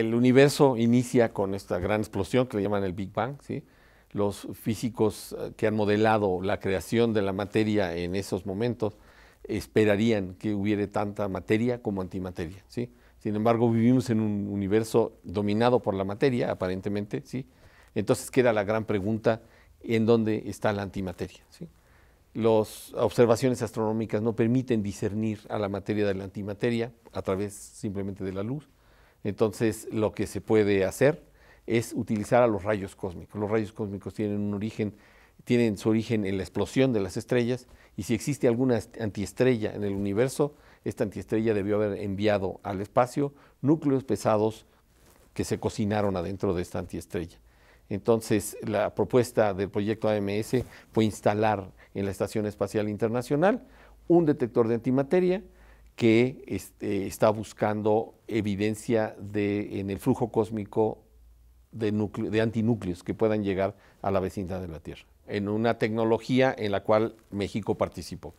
el universo inicia con esta gran explosión que le llaman el Big Bang, Los físicos eh, que han modelado la creación de la materia en esos momentos esperarían que hubiera tanta materia como antimateria, Sin embargo, vivimos en un universo dominado por la materia, aparentemente, Entonces queda la gran pregunta, ¿en dónde está la antimateria? Las observaciones astronómicas no permiten discernir a la materia de la antimateria a través simplemente de la luz, entonces, lo que se puede hacer es utilizar a los rayos cósmicos. Los rayos cósmicos tienen un origen, tienen su origen en la explosión de las estrellas, y si existe alguna antiestrella en el universo, esta antiestrella debió haber enviado al espacio núcleos pesados que se cocinaron adentro de esta antiestrella. Entonces, la propuesta del proyecto AMS fue instalar en la Estación Espacial Internacional un detector de antimateria que este, está buscando evidencia de, en el flujo cósmico de, de antinúcleos que puedan llegar a la vecindad de la Tierra, en una tecnología en la cual México participó.